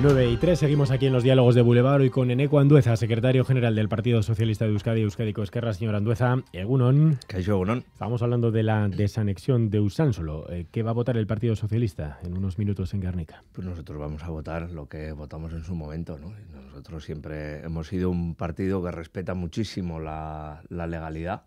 9 y 3, seguimos aquí en los diálogos de Boulevard y con Eneco Andueza, secretario general del Partido Socialista de Euskadi, Euskadi Esquerra, señor Andueza, Egunon. Egunon. Estamos hablando de la desanexión de solo eh, ¿Qué va a votar el Partido Socialista en unos minutos en Guernica? Pues nosotros vamos a votar lo que votamos en su momento. Nosotros siempre hemos sido un partido que respeta muchísimo la legalidad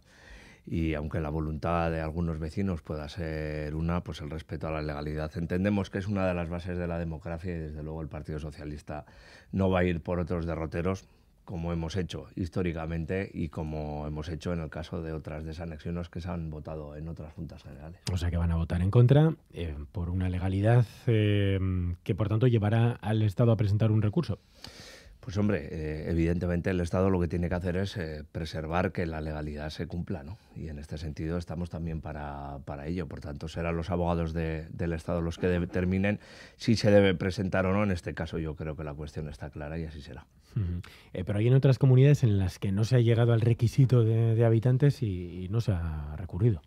y aunque la voluntad de algunos vecinos pueda ser una, pues el respeto a la legalidad entendemos que es una de las bases de la democracia y desde luego el Partido Socialista no va a ir por otros derroteros como hemos hecho históricamente y como hemos hecho en el caso de otras desanexiones que se han votado en otras juntas generales. O sea que van a votar en contra eh, por una legalidad eh, que por tanto llevará al Estado a presentar un recurso. Pues hombre, eh, evidentemente el Estado lo que tiene que hacer es eh, preservar que la legalidad se cumpla, ¿no? Y en este sentido estamos también para, para ello. Por tanto, serán los abogados del Estado los que determinen si se debe presentar o no. En este caso yo creo que la cuestión está clara y así será. Eh, pero hay en otras comunidades en las que no se ha llegado al requisito de, habitantes y no se ha recurrido.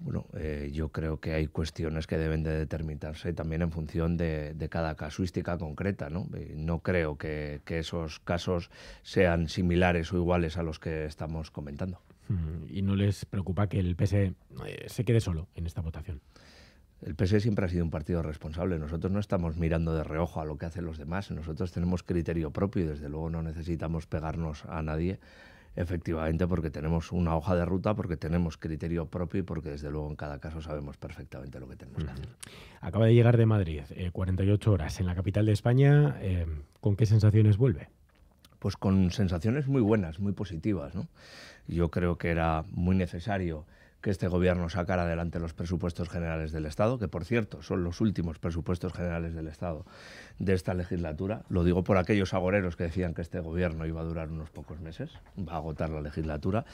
Bueno, eh, yo creo que hay cuestiones que deben de determinarse también en función de, cada casuística concreta. No, eh, no creo que, esos casos sean similares o iguales a los que estamos comentando. Mm, ¿Y no les preocupa que el PSE eh, se quede solo en esta votación? El PS e siempre ha sido un partido responsable. Nosotros no estamos mirando de reojo a lo que hacen los demás. Nosotros tenemos criterio propio y desde luego no necesitamos pegarnos a nadie Efectivamente, porque tenemos una hoja de ruta, porque tenemos criterio propio y porque desde luego en cada caso sabemos perfectamente lo que tenemos que hacer. Acaba de llegar de Madrid, 48 eh, horas en la capital de España. Em, ¿Con qué sensaciones vuelve? Pues con sensaciones muy buenas, muy positivas. Yo creo que era muy necesario que este gobierno sacara adelante los presupuestos generales del Estado, que por cierto son los últimos presupuestos generales del Estado de esta legislatura. Lo digo por aquellos agoreros que decían que este gobierno iba a durar unos pocos meses, va a agotar la legislatura.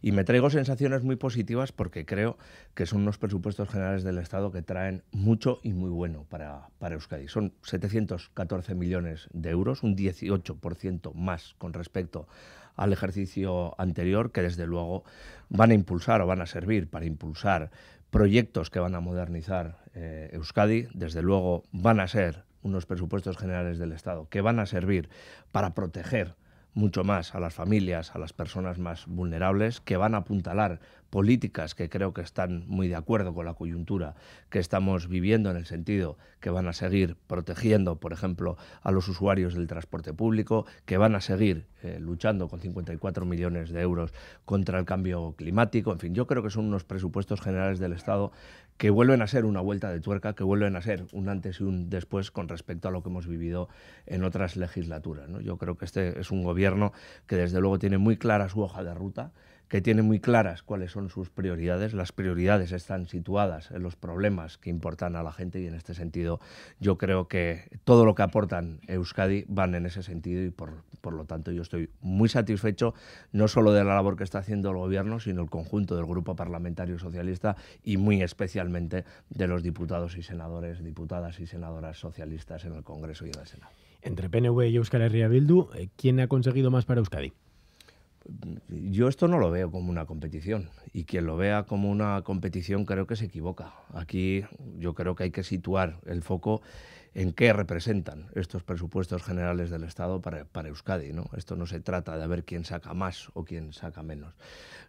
Y me traigo sensaciones muy positivas porque creo que son unos presupuestos generales del Estado que traen mucho y muy bueno para, para Euskadi. Son 714 millones de euros, un 18% más con respecto a al ejercicio anterior, que desde luego van a impulsar o van a servir para impulsar proyectos que van a modernizar eh, Euskadi, desde luego van a ser unos presupuestos generales del Estado que van a servir para proteger mucho más a las familias, a las personas más vulnerables, que van a apuntalar políticas que creo que están muy de acuerdo con la coyuntura que estamos viviendo en el sentido que van a seguir protegiendo, por ejemplo, a los usuarios del transporte público, que van a seguir eh, luchando con 54 millones de euros contra el cambio climático. En fin, yo creo que son unos presupuestos generales del Estado que vuelven a ser una vuelta de tuerca, que vuelven a ser un antes y un después con respecto a lo que hemos vivido en otras legislaturas. Yo creo que este es un gobierno que desde luego tiene muy clara su hoja de ruta que tiene muy claras cuáles son sus prioridades. Las prioridades están situadas en los problemas que importan a la gente y en este sentido yo creo que todo lo que aportan Euskadi van en ese sentido y por, por lo tanto yo estoy muy satisfecho no solo de la labor que está haciendo el Gobierno, sino el conjunto del Grupo Parlamentario Socialista y muy especialmente de los diputados y senadores, diputadas y senadoras socialistas en el Congreso y en el Senado. Entre PNV y Euskal Herria Bildu, eh, ¿quién ha conseguido más para Euskadi? Yo esto no lo veo como una competición y quien lo vea como una competición creo que se equivoca. Aquí yo creo que hay que situar el foco en qué representan estos presupuestos generales del Estado para, para Euskadi. ¿no? Esto no se trata de ver quién saca más o quién saca menos.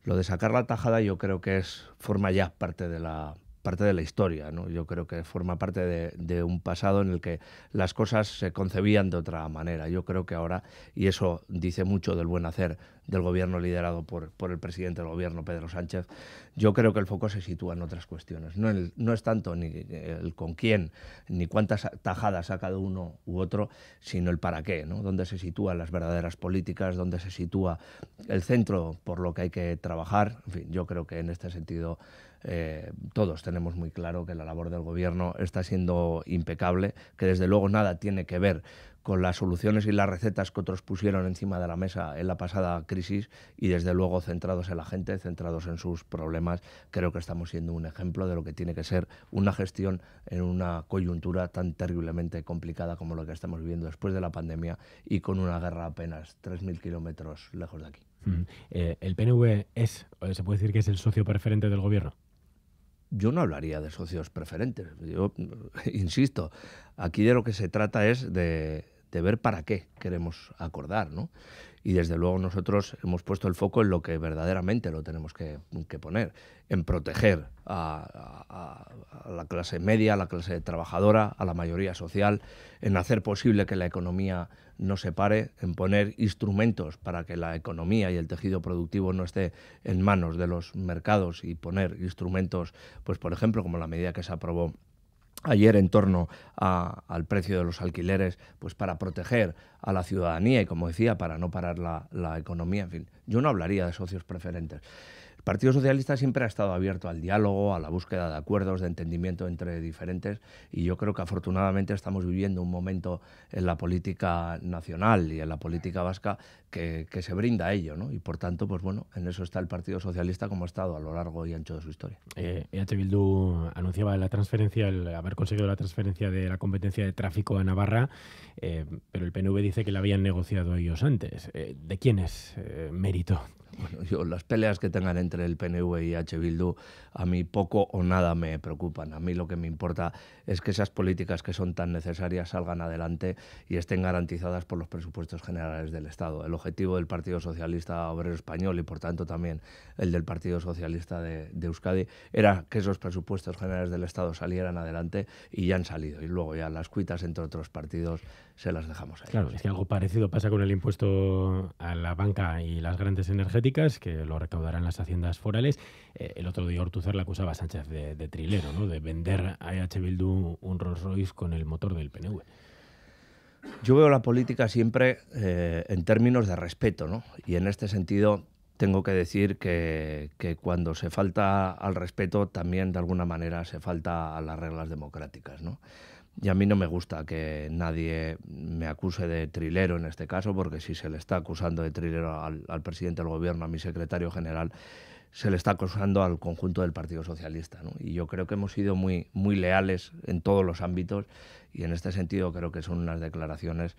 Lo de sacar la tajada yo creo que es forma ya parte de la, parte de la historia. ¿no? Yo creo que forma parte de, un pasado en el que las cosas se concebían de otra manera. Yo creo que ahora, y eso dice mucho del buen hacer del gobierno liderado por, el presidente del gobierno, Pedro Sánchez, yo creo que el foco se sitúa en otras cuestiones. No, es tanto ni el con quién, ni cuántas tajadas ha cada uno u otro, sino el para qué, ¿no? dónde se sitúan las verdaderas políticas, dónde se sitúa el centro por lo que hay que trabajar. En fin, yo creo que en este sentido eh, todos tenemos muy claro que la labor del gobierno está siendo impecable, que desde luego nada tiene que ver con las soluciones y las recetas que otros pusieron encima de la mesa en la pasada crisis y desde luego centrados en la gente, centrados en sus problemas, creo que estamos siendo un ejemplo de lo que tiene que ser una gestión en una coyuntura tan terriblemente complicada como la que estamos viviendo después de la pandemia y con una guerra apenas 3.000 kilómetros lejos de aquí. Mm. Eh, ¿El PNV es, se puede decir que es el socio preferente del gobierno? yo no hablaría de socios preferentes. Yo insisto, aquí de lo que se trata es de, ver para qué queremos acordar, ¿no? y desde luego nosotros hemos puesto el foco en lo que verdaderamente lo tenemos que, poner, en proteger a, a, la clase media, a la clase trabajadora, a la mayoría social, en hacer posible que la economía no se pare, en poner instrumentos para que la economía y el tejido productivo no esté en manos de los mercados y poner instrumentos, pues por ejemplo, como la medida que se aprobó ayer en torno al precio de los alquileres, pues para proteger a la ciudadanía y, como decía, para no parar la, la economía. En fin, yo no hablaría de socios preferentes. El Partido Socialista siempre ha estado abierto al diálogo, a la búsqueda de acuerdos, de entendimiento entre diferentes y yo creo que afortunadamente estamos viviendo un momento en la política nacional y en la política vasca que, se brinda a ello, ¿no? Y por tanto, pues bueno, en eso está el Partido Socialista como ha estado a lo largo y ancho de su historia. Eh, e Bildu anunciaba la transferencia, el haber conseguido la transferencia de la competencia de tráfico a Navarra, eh, pero el PNV dice que la habían negociado ellos antes. Eh, ¿De quién es eh, mérito las peleas que tengan entre el PNV y H. Bildu a mí poco o nada me preocupan. A mí lo que me importa es que esas políticas que son tan necesarias salgan adelante y estén garantizadas por los presupuestos generales del Estado. El objetivo del Partido Socialista Obrero Español y por tanto también el del Partido Socialista de, de Euskadi era que esos presupuestos generales del Estado salieran adelante y ya han salido. Y luego ya las cuitas entre otros partidos se las dejamos ahí. Claro, es que algo parecido pasa con el impuesto a la banca y las grandes energéticas, que lo recaudarán las haciendas forales. Eh, el otro día Ortuzar la acusaba a Sánchez de, trilero, ¿no? de vender a EH Bildu un Rolls Royce con el motor del PNV. Yo veo la política siempre eh, en términos de respeto, ¿no? Y en este sentido tengo que decir que, que, cuando se falta al respeto también de alguna manera se falta a las reglas democráticas, ¿no? Y a mí no me gusta que nadie me acuse de trilero en este caso, porque si se le está acusando de trilero al, presidente del gobierno, a mi secretario general, se le está acusando al conjunto del Partido Socialista. Y yo creo que hemos sido muy, muy leales en todos los ámbitos y en este sentido creo que son unas declaraciones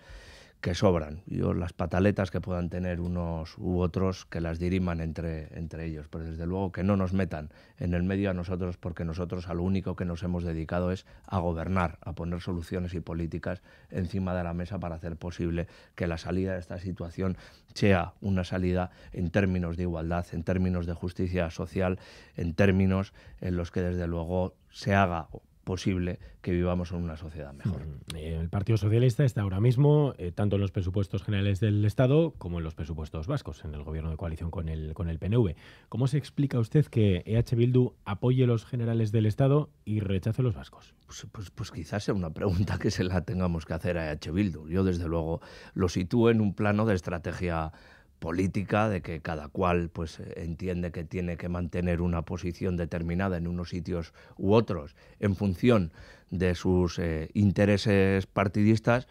que sobran. las pataletas que puedan tener unos u otros que las diriman entre, entre ellos, pero desde luego que no nos metan en el medio a nosotros porque nosotros a lo único que nos hemos dedicado es a gobernar, a poner soluciones y políticas encima de la mesa para hacer posible que la salida de esta situación sea una salida en términos de igualdad, en términos de justicia social, en términos en los que desde luego se haga posible que vivamos en una sociedad mejor. Eh, el Partido Socialista está ahora mismo eh, tanto en los presupuestos generales del Estado como en los presupuestos vascos, en el gobierno de coalición con el, con el PNV. ¿Cómo se explica usted que EH Bildu apoye los generales del Estado y rechace los vascos? Pues, pues, pues quizás sea una pregunta que se la tengamos que hacer a EH Bildu. Yo desde luego lo sitúo en un plano de estrategia política, de que cada cual pues, entiende que tiene que mantener una posición determinada en unos sitios u otros en función de sus eh, intereses partidistas,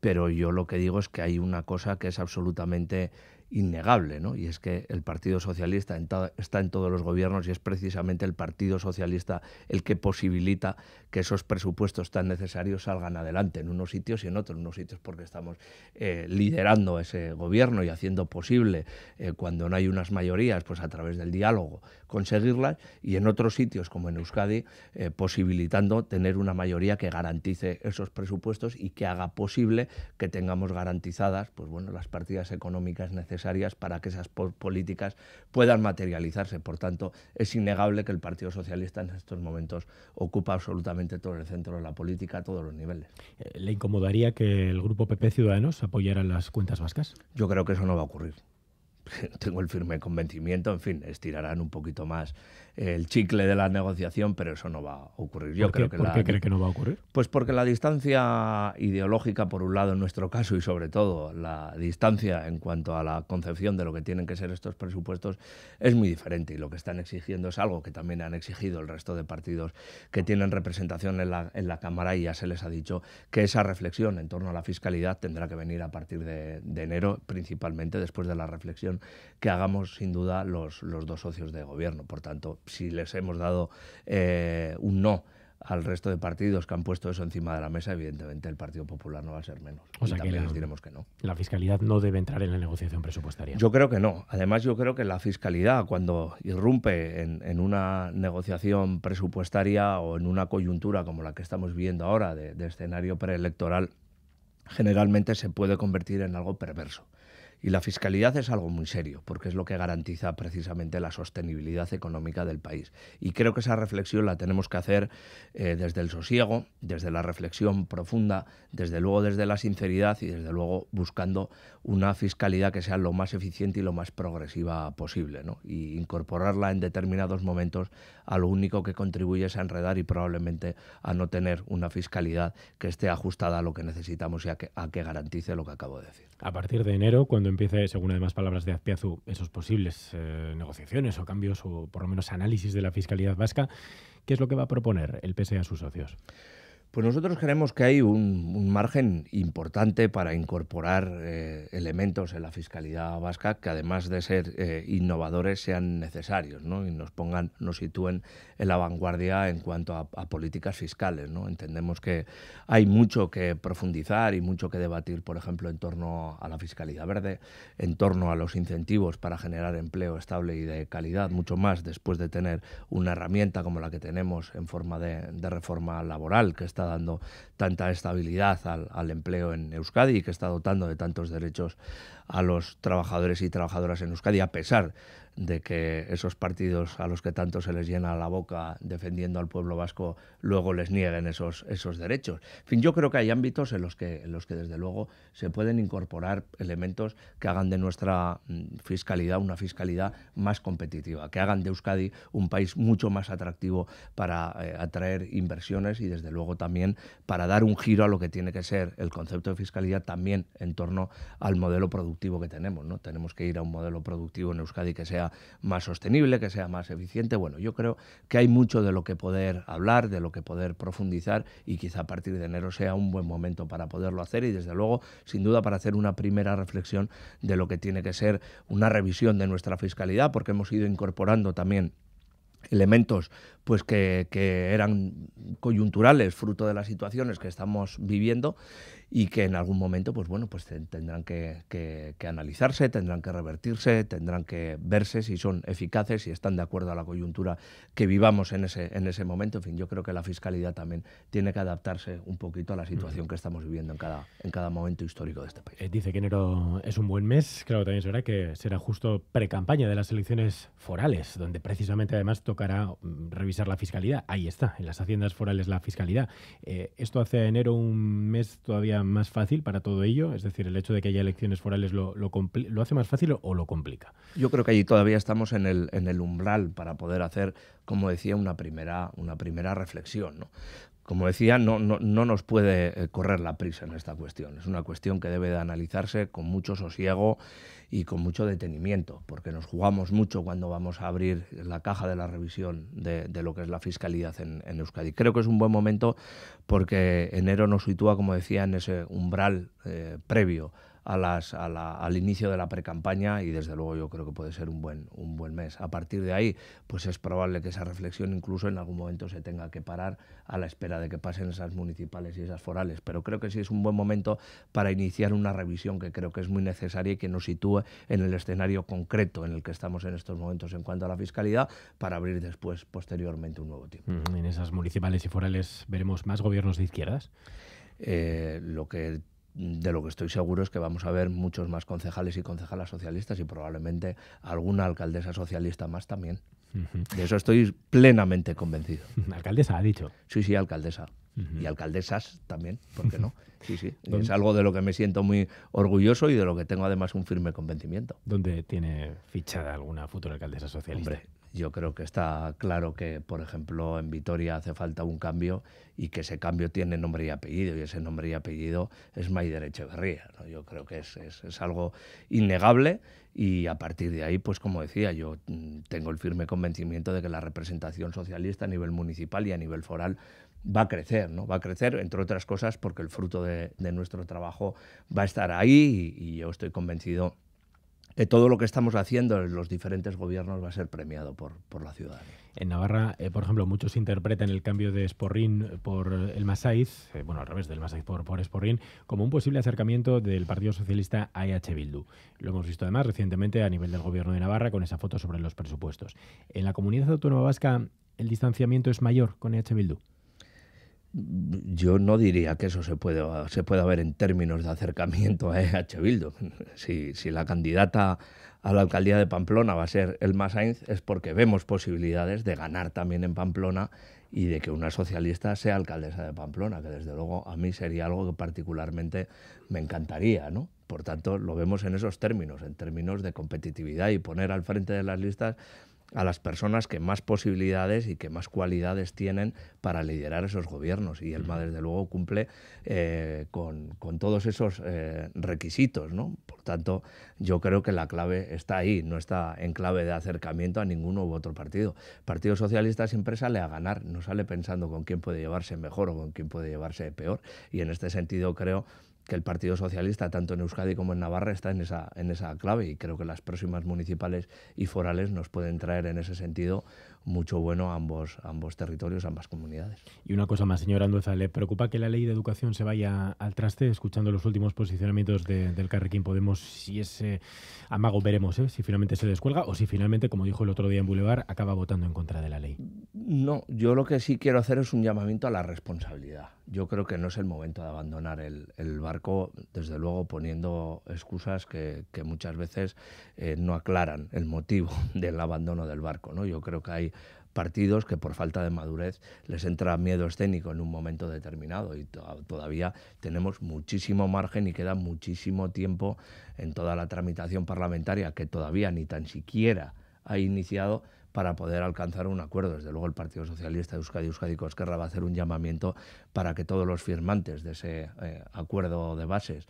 pero yo lo que digo es que hay una cosa que es absolutamente innegable, Y es que el Partido Socialista está en todos los gobiernos y es precisamente el Partido Socialista el que posibilita que esos presupuestos tan necesarios salgan adelante en unos sitios y en otros. En unos sitios porque estamos eh, liderando ese gobierno y haciendo posible, eh, cuando no hay unas mayorías, pues a través del diálogo conseguirlas, y en otros sitios, como en Euskadi, eh, posibilitando tener una mayoría que garantice esos presupuestos y que haga posible que tengamos garantizadas pues bueno, las partidas económicas necesarias para que esas políticas puedan materializarse. Por tanto, es innegable que el Partido Socialista en estos momentos ocupa absolutamente todo el centro de la política a todos los niveles. Eh, ¿Le incomodaría que el grupo PP Ciudadanos apoyara las cuentas vascas? Yo creo que eso no va a ocurrir. tengo el firme convencimiento, en fin, estirarán un poquito más el chicle de la negociación, pero eso no va a ocurrir. Yo ¿Por qué? creo que cree que no va a ocurrir? Pues porque la distancia ideológica, por un lado, en nuestro caso, y sobre todo la distancia en cuanto a la concepción de lo que tienen que ser estos presupuestos, es muy diferente. Y lo que están exigiendo es algo que también han exigido el resto de partidos que tienen representación en la, Cámara y ya se les ha dicho que esa reflexión en torno a la fiscalidad tendrá que venir a partir de enero, principalmente después de la reflexión que hagamos sin duda los, dos socios de gobierno. Por tanto, si les hemos dado eh, un no al resto de partidos que han puesto eso encima de la mesa, evidentemente el Partido Popular no va a ser menos. O sea también les diremos que no. La fiscalidad no debe entrar en la negociación presupuestaria. Yo creo que no. Además, yo creo que la fiscalidad, cuando irrumpe en, una negociación presupuestaria o en una coyuntura como la que estamos viviendo ahora de, de escenario preelectoral, generalmente se puede convertir en algo perverso y la fiscalidad es algo muy serio, porque es lo que garantiza precisamente la sostenibilidad económica del país. Y creo que esa reflexión la tenemos que hacer eh, desde el sosiego, desde la reflexión profunda, desde luego desde la sinceridad y desde luego buscando una fiscalidad que sea lo más eficiente y lo más progresiva posible. Y incorporarla en determinados momentos a lo único que contribuye es a enredar y probablemente a no tener una fiscalidad que esté ajustada a lo que necesitamos y a que, a que garantice lo que acabo de decir. A partir de enero, cuando empiece, según además palabras de Azpiazu, esos posibles eh, negociaciones o cambios o por lo menos análisis de la fiscalidad vasca, ¿qué es lo que va a proponer el PSE a sus socios? Pues nosotros creemos que hay un, margen importante para incorporar eh, elementos en la fiscalidad vasca que además de ser eh, innovadores sean necesarios ¿no? y nos pongan, nos sitúen en la vanguardia en cuanto a, políticas fiscales. Entendemos que hay mucho que profundizar y mucho que debatir, por ejemplo, en torno a la fiscalidad verde, en torno a los incentivos para generar empleo estable y de calidad, mucho más después de tener una herramienta como la que tenemos en forma de, de reforma laboral que está dando tanta estabilidad al, empleo en Euskadi y que está dotando de tantos derechos a los trabajadores y trabajadoras en Euskadi, a pesar de que esos partidos a los que tanto se les llena la boca defendiendo al pueblo vasco luego les nieguen esos, esos derechos. En fin, yo creo que hay ámbitos en los que, los que desde luego se pueden incorporar elementos que hagan de nuestra mm, fiscalidad una fiscalidad más competitiva, que hagan de Euskadi un país mucho más atractivo para eh, atraer inversiones y desde luego también para dar un giro a lo que tiene que ser el concepto de fiscalidad también en torno al modelo productivo que tenemos. ¿no? Tenemos que ir a un modelo productivo en Euskadi que sea más sostenible, que sea más eficiente. Bueno, yo creo que hay mucho de lo que poder hablar, de lo que poder profundizar y quizá a partir de enero sea un buen momento para poderlo hacer y desde luego, sin duda, para hacer una primera reflexión de lo que tiene que ser una revisión de nuestra fiscalidad, porque hemos ido incorporando también elementos pues que eran coyunturales, fruto de las situaciones que estamos viviendo y que en algún momento, pues bueno, pues tendrán que, que, analizarse, tendrán que revertirse, tendrán que verse si son eficaces, si están de acuerdo a la coyuntura que vivamos en ese, en ese momento. En fin, yo creo que la fiscalidad también tiene que adaptarse un poquito a la situación que estamos viviendo en cada, en cada momento histórico de este país. Eh, dice que enero es un buen mes, claro, también será que será justo precampaña de las elecciones forales, donde precisamente además tocará mm, revisar la fiscalidad. Ahí está, en las haciendas forales la fiscalidad. Eh, esto hace enero un mes todavía más fácil para todo ello? Es decir, el hecho de que haya elecciones forales lo, hace más fácil o, lo complica? Yo creo que allí todavía estamos en el, en el umbral para poder hacer, como decía, una primera, una primera reflexión. ¿no? como decía, no, no, no, nos puede eh, correr la prisa en esta cuestión. Es una cuestión que debe de analizarse con mucho sosiego y con mucho detenimiento, porque nos jugamos mucho cuando vamos a abrir la caja de la revisión de, lo que es la fiscalidad en, Euskadi. Creo que es un buen momento porque enero nos sitúa, como decía, en ese umbral eh, previo a las, al inicio de la precampaña y desde luego yo creo que puede ser un buen, un buen mes. A partir de ahí, pues es probable que esa reflexión incluso en algún momento se tenga que parar a la espera de que pasen esas municipales y esas forales. Pero creo que sí es un buen momento para iniciar una revisión que creo que es muy necesaria y que nos sitúe en el escenario concreto en el que estamos en estos momentos en cuanto a la fiscalidad para abrir después, posteriormente, un nuevo tiempo. En esas municipales y forales veremos más gobiernos de izquierdas. Eh, lo que de lo que estoy seguro es que vamos a ver muchos más concejales y concejalas socialistas y probablemente alguna alcaldesa socialista más también. De eso estoy plenamente convencido. Alcaldesa, ha dicho. Sí, sí, alcaldesa. Y alcaldesas también, ¿por qué no? Sí, sí. Es algo de lo que me siento muy orgulloso y de lo que tengo además un firme convencimiento. ¿Dónde tiene fichada alguna futura alcaldesa socialista? yo creo que está claro que, por ejemplo, en Vitoria hace falta un cambio y que ese cambio tiene nombre y apellido, y ese nombre y apellido es Maider Echeverría. Yo creo que es, algo innegable y a partir de ahí, pues como decía, yo mm, tengo el firme convencimiento de que la representación socialista a nivel municipal y a nivel foral va a crecer, ¿no? Va a crecer, entre otras cosas, porque el fruto de, nuestro trabajo va a estar ahí y yo estoy convencido eh, todo lo que estamos haciendo en los diferentes gobiernos va a ser premiado por, por la ciudad. En Navarra, eh, por ejemplo, muchos interpretan el cambio de Esporrín por el Masáiz, eh, bueno, al revés del Masáiz por, por como un posible acercamiento del Partido Socialista a EH Bildu. Lo hemos visto además recientemente a nivel del gobierno de Navarra con esa foto sobre los presupuestos. En la comunidad autónoma vasca, ¿el distanciamiento es mayor con EH Bildu? yo no diría que eso se pueda se ver en términos de acercamiento ¿eh? a E.H. Si, si la candidata a la alcaldía de Pamplona va a ser Elma Sainz es porque vemos posibilidades de ganar también en Pamplona y de que una socialista sea alcaldesa de Pamplona, que desde luego a mí sería algo que particularmente me encantaría, ¿no? Por tanto, lo vemos en esos términos, en términos de competitividad y poner al frente de las listas a las personas que más posibilidades y que más cualidades tienen para liderar esos gobiernos. Y el ma desde luego, cumple eh, con, todos esos eh, requisitos. ¿no? Por tanto, yo creo que la clave está ahí, no está en clave de acercamiento a ninguno u otro partido. El Partido Socialista siempre sale a ganar, no sale pensando con quién puede llevarse mejor o con quién puede llevarse peor. Y en este sentido, creo que el Partido Socialista, tanto en Euskadi como en Navarra, está en esa, en esa clave y creo que las próximas municipales y forales nos pueden traer en ese sentido mucho bueno a ambos, ambos territorios, a ambas comunidades. Y una cosa más, señora Andoza, ¿le preocupa que la ley de educación se vaya al traste, escuchando los últimos posicionamientos del Carrequín Podemos, si ese amago veremos, ¿eh? si finalmente se descuelga o si finalmente, como dijo el otro día en Boulevard, acaba votando en contra de la ley? No, yo lo que sí quiero hacer es un llamamiento a la responsabilidad yo creo que no es el momento de abandonar el, barco, desde luego poniendo excusas que, muchas veces eh, no aclaran el motivo del abandono del barco. ¿no? Yo creo que hay partidos que por falta de madurez les entra miedo escénico en un momento determinado y todavía tenemos muchísimo margen y queda muchísimo tiempo en toda la tramitación parlamentaria que todavía ni tan siquiera ha iniciado para poder alcanzar un acuerdo. Desde luego el Partido Socialista de Euskadi, Euskadi Cosquerra va a hacer un llamamiento para que todos los firmantes de ese eh, acuerdo de bases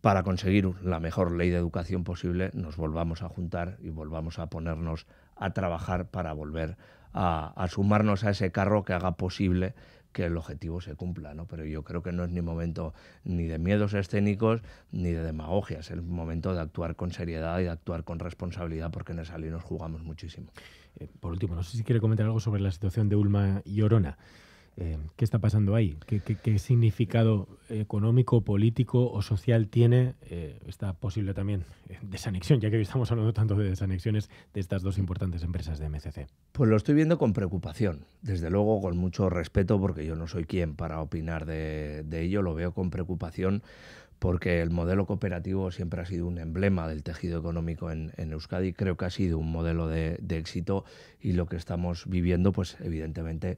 para conseguir la mejor ley de educación posible, nos volvamos a juntar y volvamos a ponernos a trabajar para volver a, a sumarnos a ese carro que haga posible que el objetivo se cumpla, ¿no? Pero yo creo que no es ni momento ni de miedos escénicos ni de demagogia, es el momento de actuar con seriedad y de actuar con responsabilidad porque en el Salí nos jugamos muchísimo. Eh, por último, no sé si quiere comentar algo sobre la situación de Ulma y Orona. Eh, ¿Qué está pasando ahí? ¿Qué, significado económico, político o social tiene eh, esta posible también eh, desanexión, ya que hoy estamos hablando tanto de desanexiones de estas dos importantes empresas de MCC? Pues lo estoy viendo con preocupación, desde luego con mucho respeto, porque yo no soy quien para opinar de, ello, lo veo con preocupación porque el modelo cooperativo siempre ha sido un emblema del tejido económico en, Euskadi, creo que ha sido un modelo de, de éxito y lo que estamos viviendo, pues evidentemente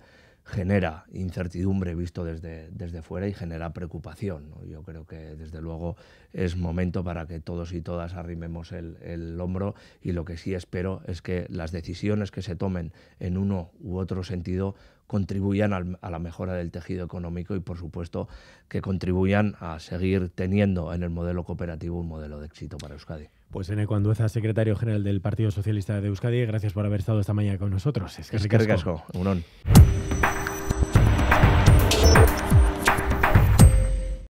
genera incertidumbre visto desde, desde fuera y genera preocupación. Yo creo que desde luego es momento para que todos y todas arrimemos el, hombro y lo que sí espero es que las decisiones que se tomen en uno u otro sentido contribuyan a la mejora del tejido económico y por supuesto que contribuyan a seguir teniendo en el modelo cooperativo un modelo de éxito para Euskadi. Pues cuando es secretario general del Partido Socialista de Euskadi, gracias por haber estado esta mañana con nosotros. Es que,